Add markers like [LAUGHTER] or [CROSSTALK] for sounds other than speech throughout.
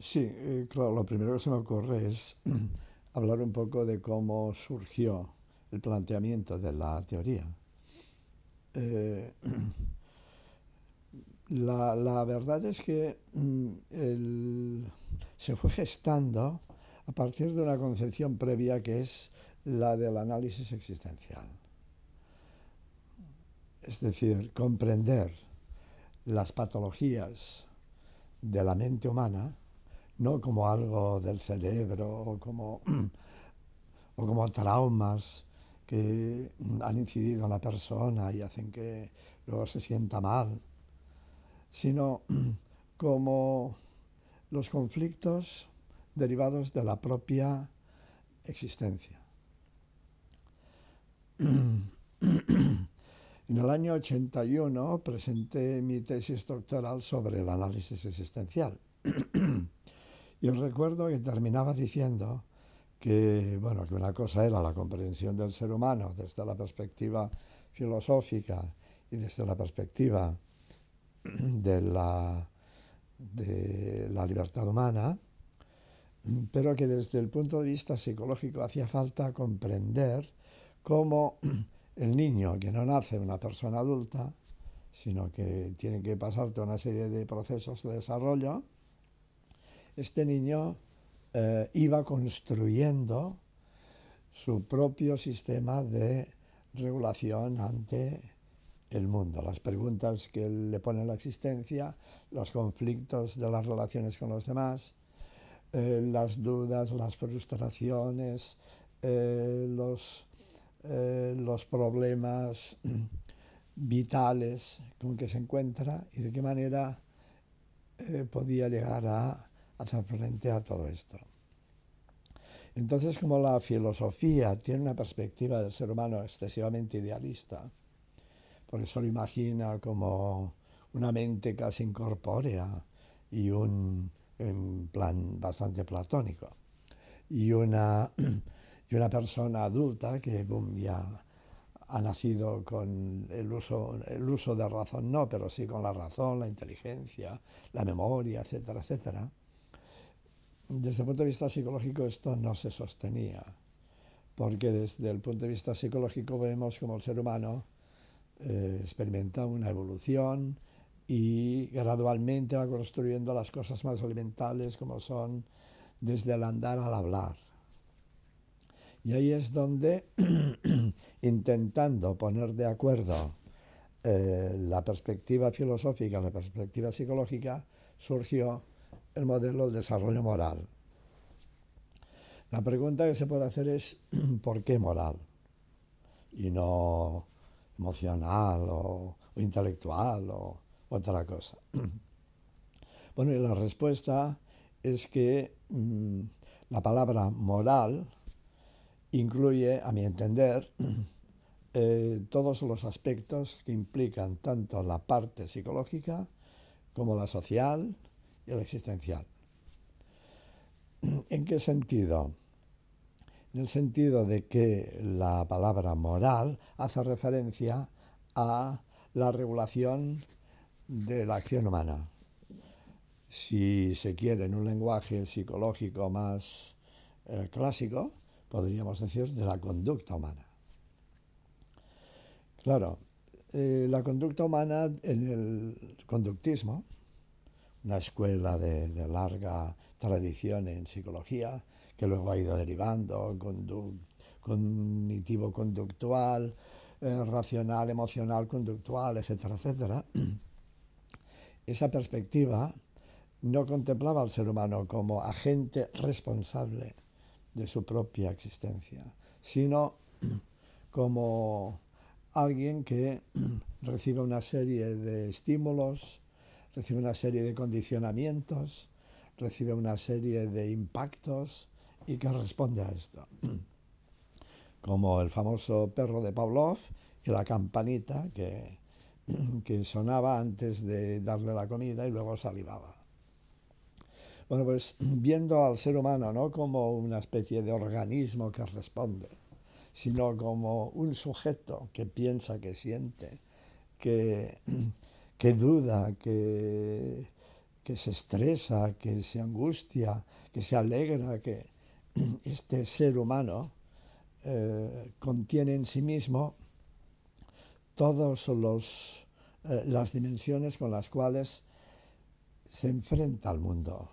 Sí, eh, claro, lo primero que se me ocurre es [CLEARS THROAT] hablar un poco de cómo surgió el planteamiento de la teoría. Eh, [CLEARS THROAT] la, verdad es que mm, se fue gestando a partir de una concepción previa que es la del análisis existencial. Es decir, comprender las patologías de la mente humana no como algo del cerebro o como, [CLEARS THROAT] o como traumas que han incidido en la persona y hacen que luego se sienta mal, sino [CLEARS THROAT] como los conflictos derivados de la propia existencia. [CLEARS THROAT] En el año 81 presenté mi tesis doctoral sobre el análisis existencial. Yo recuerdo que terminaba diciendo que, bueno, que una cosa era la comprensión del ser humano desde la perspectiva filosófica y desde la perspectiva de la, de la libertad humana, pero que desde el punto de vista psicológico hacía falta comprender cómo el niño, que no nace una persona adulta, sino que tiene que pasar toda una serie de procesos de desarrollo, este niño eh, iba construyendo su propio sistema de regulación ante el mundo, las preguntas que le pone la existencia, los conflictos de las relaciones con los demás, eh, las dudas, las frustraciones, eh, los, los problemas [CLEARS THROAT] vitales con que se encuentra y de qué manera podía llegar a hacer frente a todo esto. Entonces, como la filosofía tiene una perspectiva del ser humano excesivamente idealista, porque solo imagina como una mente casi incorpórea y un, plan bastante platónico, y una, [CLEARS THROAT] y una persona adulta que ya ha nacido con el uso, el uso de razón, no, pero sí con la razón, la inteligencia, la memoria, etcétera, etcétera, desde el punto de vista psicológico esto no se sostenía, porque desde el punto de vista psicológico vemos como el ser humano eh, experimenta una evolución y gradualmente va construyendo las cosas más elementales como son desde el andar al hablar. Y ahí es donde, [CLEARS THROAT] intentando poner de acuerdo eh, la perspectiva filosófica, la perspectiva psicológica, surgió el modelo del desarrollo moral. La pregunta que se puede hacer es [CLEARS THROAT] ¿por qué moral? Y no emocional o, intelectual o otra cosa. [CLEARS THROAT] Bueno, y la respuesta es que mm, la palabra moral incluye, a mi entender, [CLEARS THROAT] eh, todos los aspectos que implican tanto la parte psicológica como la social, y el existencial. ¿En qué sentido? En el sentido de que la palabra moral hace referencia a la regulación de la acción humana. Si se quiere, en un lenguaje psicológico más eh, clásico, podríamos decir de la conducta humana. Claro, eh, la conducta humana en el conductismo, una escuela de, larga tradición en psicología, que luego ha ido derivando, cognitivo-conductual, eh, racional, emocional, conductual, etcétera, etcétera. [CLEARS THROAT] Esa perspectiva no contemplaba al ser humano como agente responsable de su propia existencia, sino [CLEARS THROAT] como alguien que [CLEARS THROAT] recibe una serie de estímulos recibe una serie de condicionamientos, recibe una serie de impactos y que responde a esto. [CLEARS THROAT] Como el famoso perro de Pavlov y la campanita que, [CLEARS THROAT] que sonaba antes de darle la comida y luego salivaba. Bueno, pues [CLEARS THROAT] viendo al ser humano no como una especie de organismo que responde, sino como un sujeto que piensa, que siente, que que duda, que, que se estresa, que se angustia, que se alegra, que [CLEARS THROAT] este ser humano eh, contiene en sí mismo todas eh, las dimensiones con las cuales se enfrenta al mundo.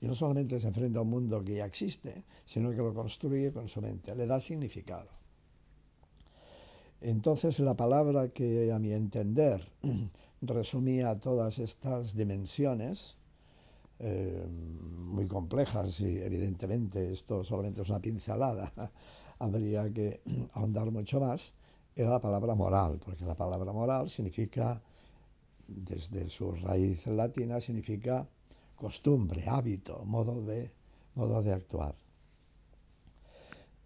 Y no solamente se enfrenta a un mundo que ya existe, sino que lo construye con su mente, le da significado. Entonces la palabra que a mi entender [CLEARS THROAT] resumía todas estas dimensiones, eh, muy complejas y evidentemente esto solamente es una pincelada, [LAUGHS] habría que [CLEARS THROAT] ahondar mucho más, era la palabra moral, porque la palabra moral significa, desde su raíz latina, significa costumbre, hábito, modo de, modo de actuar.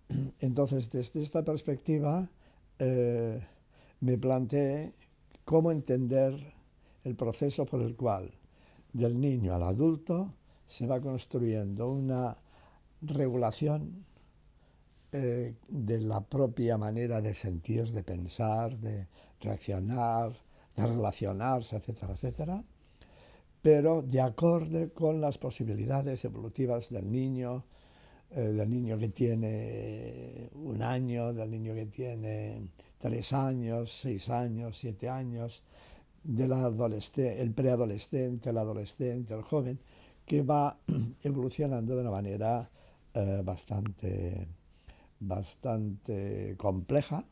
[CLEARS THROAT] Entonces, desde esta perspectiva, eh, me planteé cómo entender el proceso por el cual del niño al adulto se va construyendo una regulación eh, de la propia manera de sentir, de pensar, de reaccionar, de relacionarse, etcétera, etcétera, pero de acorde con las posibilidades evolutivas del niño, eh, del niño que tiene un año, del niño que tiene tres años, seis años, siete años, del el preadolescente, el adolescente, el joven, que va [CLEARS THROAT] evolucionando de una manera eh, bastante, bastante compleja,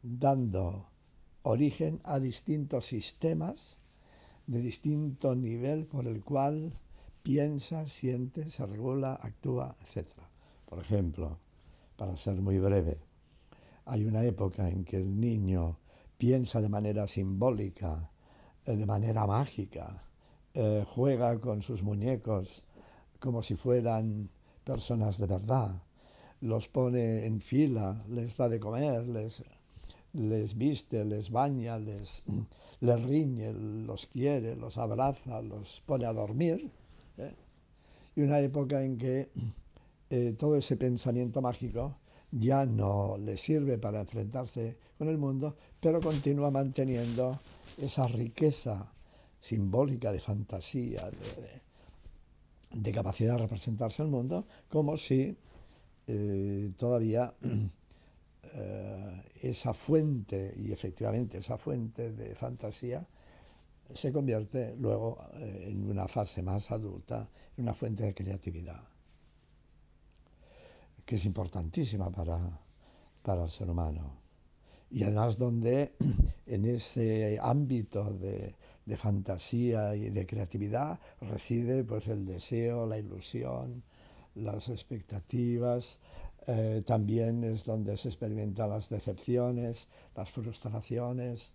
dando origen a distintos sistemas de distinto nivel por el cual piensa, siente, se regula, actúa, etc. Por ejemplo, para ser muy breve, hay una época en que el niño piensa de manera simbólica, eh, de manera mágica, eh, juega con sus muñecos como si fueran personas de verdad, los pone en fila, les da de comer, les, viste, les baña, [CLEARS THROAT] les riñe, los quiere, los abraza, los pone a dormir ¿eh? Y una época en que eh, todo ese pensamiento mágico ya no le sirve para enfrentarse con el mundo, pero continúa manteniendo esa riqueza simbólica de fantasía, de, capacidad de representarse al mundo, como si eh, todavía [CLEARS THROAT] esa fuente, y efectivamente esa fuente de fantasía, se convierte luego eh, en una fase más adulta, en una fuente de creatividad, que es importantísima para, el ser humano. Y además donde [CLEARS THROAT] en ese ámbito de, fantasía y de creatividad reside pues, el deseo, la ilusión, las expectativas, eh, también es donde se experimentan las decepciones, las frustraciones,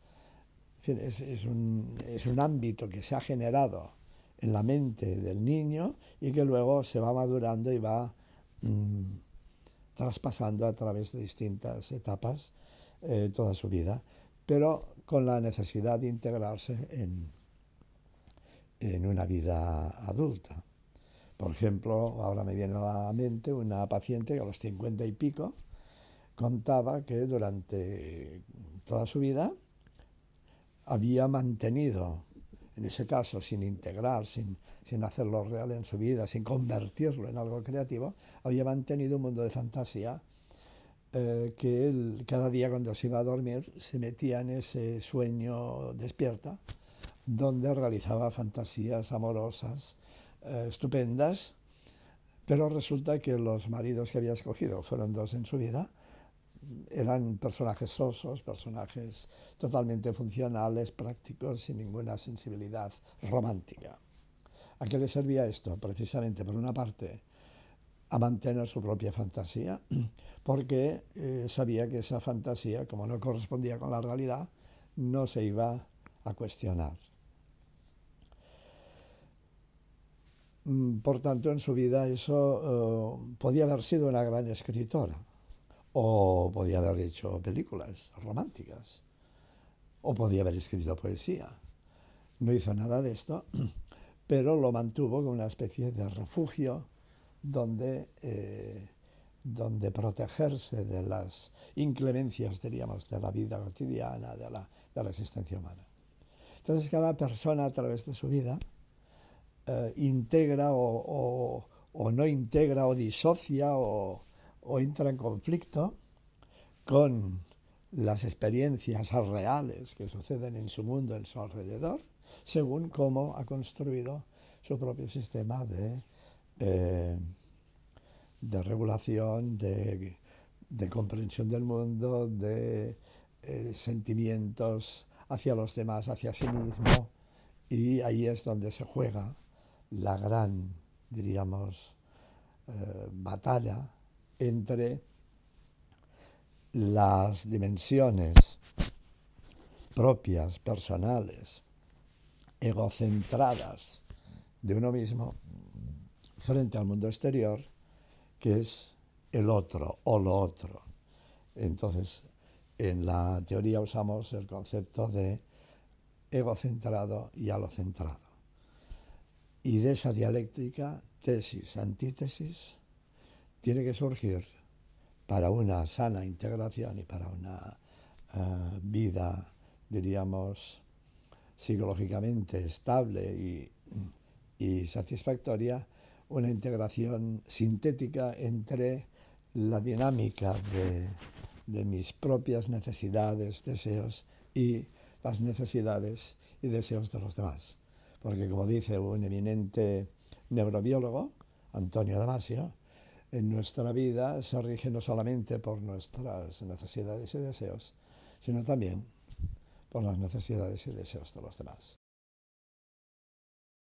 es, un, ámbito que se ha generado en la mente del niño y que luego se va madurando y va mm, traspasando a través de distintas etapas eh, toda su vida, pero con la necesidad de integrarse en, en una vida adulta. Por ejemplo, ahora me viene a la mente una paciente que a los 50 y pico contaba que durante toda su vida había mantenido, en ese caso sin integrar, sin, sin hacerlo real en su vida, sin convertirlo en algo creativo, había mantenido un mundo de fantasía eh, que él cada día cuando se iba a dormir se metía en ese sueño despierta, donde realizaba fantasías amorosas eh, estupendas, pero resulta que los maridos que había escogido fueron dos en su vida, eran personajes sosos, personajes totalmente funcionales, prácticos, sin ninguna sensibilidad romántica. ¿A qué le servía esto? Precisamente, por una parte, a mantener su propia fantasía, [CLEARS THROAT] porque eh, sabía que esa fantasía, como no correspondía con la realidad, no se iba a cuestionar. Mm, por tanto, en su vida eso eh, podía haber sido una gran escritora, o podía haber hecho películas románticas, o podía haber escrito poesía. No hizo nada de esto, [CLEARS THROAT] pero lo mantuvo como una especie de refugio donde, eh, donde protegerse de las inclemencias, diríamos, de la vida cotidiana, de la, existencia humana. Entonces cada persona a través de su vida eh, integra o no integra o disocia o o entra en conflicto con las experiencias reales que suceden en su mundo, en su alrededor, según cómo ha construido su propio sistema de, eh, de regulación, de, comprensión del mundo, de eh, sentimientos hacia los demás, hacia sí mismo, y ahí es donde se juega la gran, diríamos, eh, batalla entre las dimensiones propias, personales, egocentradas de uno mismo frente al mundo exterior, que es el otro o lo otro. Entonces, en la teoría usamos el concepto de egocentrado y alocentrado. Y de esa dialéctica, tesis, antítesis, tiene que surgir para una sana integración y para una eh, vida, diríamos, psicológicamente estable y, satisfactoria, una integración sintética entre la dinámica de, de, mis propias necesidades, deseos y las necesidades y deseos de los demás. Porque como dice un eminente neurobiólogo, Antonio Damasio, en nuestra vida se rige no solamente por nuestras necesidades y deseos, sino también por las necesidades y deseos de los demás.